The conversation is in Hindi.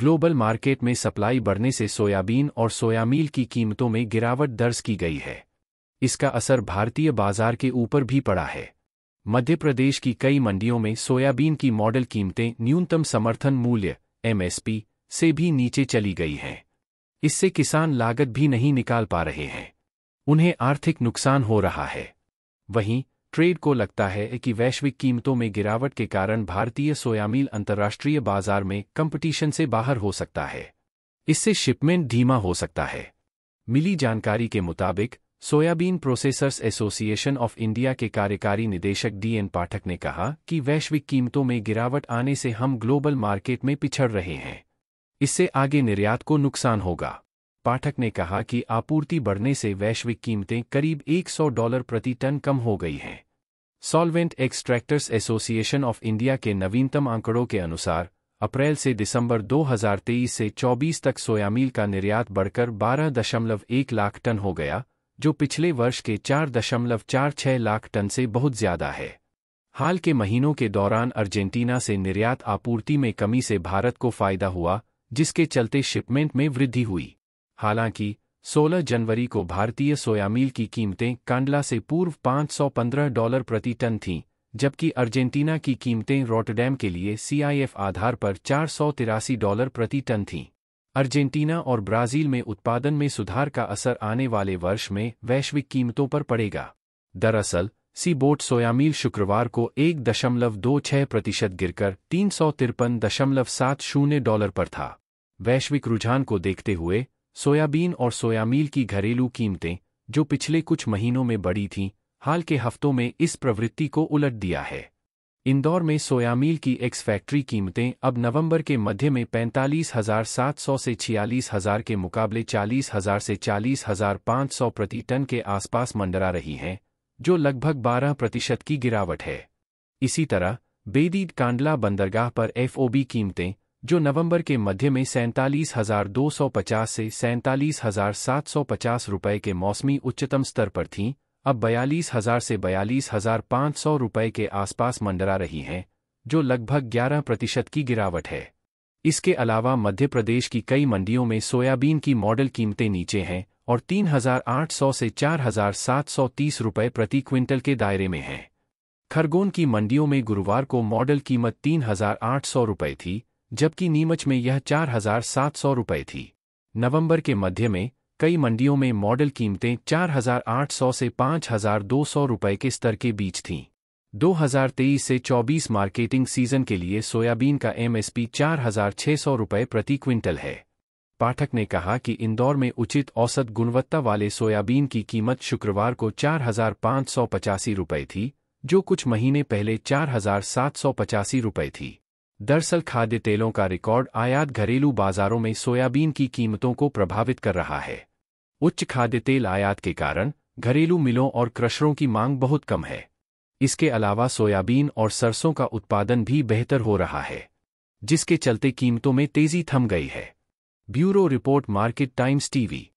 ग्लोबल मार्केट में सप्लाई बढ़ने से सोयाबीन और सोयामील की कीमतों में गिरावट दर्ज की गई है इसका असर भारतीय बाजार के ऊपर भी पड़ा है मध्य प्रदेश की कई मंडियों में सोयाबीन की मॉडल कीमतें न्यूनतम समर्थन मूल्य एमएसपी से भी नीचे चली गई हैं इससे किसान लागत भी नहीं निकाल पा रहे हैं उन्हें आर्थिक नुकसान हो रहा है वहीं ट्रेड को लगता है कि वैश्विक कीमतों में गिरावट के कारण भारतीय सोयामील अंतर्राष्ट्रीय बाजार में कंपटीशन से बाहर हो सकता है इससे शिपमेंट धीमा हो सकता है मिली जानकारी के मुताबिक Soybean Processors Association of India के कार्यकारी निदेशक डीएन पाठक ने कहा कि वैश्विक कीमतों में गिरावट आने से हम ग्लोबल मार्केट में पिछड़ रहे हैं इससे आगे निर्यात को नुकसान होगा पाठक ने कहा कि आपूर्ति बढ़ने से वैश्विक कीमतें करीब 100 डॉलर प्रति टन कम हो गई हैं Solvent Extractors Association of India के नवीनतम आंकड़ों के अनुसार अप्रैल से दिसंबर 2023 से 24 तक सोयामील का निर्यात बढ़कर 12.1 लाख टन हो गया जो पिछले वर्ष के 4.46 लाख टन से बहुत ज्यादा है हाल के महीनों के दौरान अर्जेंटीना से निर्यात आपूर्ति में कमी से भारत को फायदा हुआ जिसके चलते शिपमेंट में वृद्धि हुई हालांकि 16 जनवरी को भारतीय सोयामील की कीमतें कांडला से पूर्व 515 डॉलर प्रति टन थीं जबकि अर्जेंटीना की कीमतें रोटरडैम के लिए सीआईएफ आधार पर चार डॉलर प्रति टन थीं अर्जेंटीना और ब्राज़ील में उत्पादन में सुधार का असर आने वाले वर्ष में वैश्विक कीमतों पर पड़ेगा दरअसल सी बोट सोयामील शुक्रवार को एक दशमलव दो छह प्रतिशत गिरकर तीन सौ तिरपन दशमलव सात शून्य डॉलर पर था वैश्विक रुझान को देखते हुए सोयाबीन और सोयामील की घरेलू कीमतें जो पिछले कुछ महीनों में बढ़ी थीं, हाल के हफ्तों में इस प्रवृत्ति को उलट दिया है इंदौर में सोयामील की एक्स फैक्ट्री कीमतें अब नवंबर के मध्य में पैंतालीस हजार सात सौ से छियालीस हजार के मुकाबले चालीस हजार से चालीस हजार सौ प्रति टन के आसपास मंडरा रही हैं जो लगभग बारह प्रतिशत की गिरावट है इसी तरह बेदीद कांडला बंदरगाह पर एफओबी कीमतें जो नवंबर के मध्य में सैंतालीस हजार दो सौ पचास से सैंतालीस हजार सात सौ पचास रुपये के मौसमी उच्चतम स्तर पर थीं अब बयालीस हजार से बयालीस हजार पांच सौ रुपये के आसपास मंडरा रही हैं जो लगभग ग्यारह प्रतिशत की गिरावट है इसके अलावा मध्य प्रदेश की कई मंडियों में सोयाबीन की मॉडल कीमतें नीचे हैं और 3,800 से 4,730 रुपये प्रति क्विंटल के दायरे में हैं खरगोन की मंडियों में गुरुवार को मॉडल कीमत 3,800 रुपये थी जबकि नीमच में यह चार हजार सात सौ रुपये थी नवंबर के मध्य में कई मंडियों में मॉडल कीमतें चार हज़ार आठ सौ से हज़ार दो सौ रुपये के स्तर के बीच थीं 2023 से 24 मार्केटिंग सीजन के लिए सोयाबीन का एमएसपी चार हज़ार सौ रुपये प्रति क्विंटल है पाठक ने कहा कि इंदौर में उचित औसत गुणवत्ता वाले सोयाबीन की कीमत शुक्रवार को चार हजार पाँच सौ पचासी रुपये थी जो कुछ महीने पहले चार हजार सात सौ पचासी रुपये थी दरअसल खाद्य तेलों का रिकॉर्ड आयात घरेलू बाजारों में सोयाबीन की कीमतों को प्रभावित कर रहा है उच्च खाद्य तेल आयात के कारण घरेलू मिलों और क्रशरों की मांग बहुत कम है इसके अलावा सोयाबीन और सरसों का उत्पादन भी बेहतर हो रहा है जिसके चलते कीमतों में तेजी थम गई है bureau report Market Times TV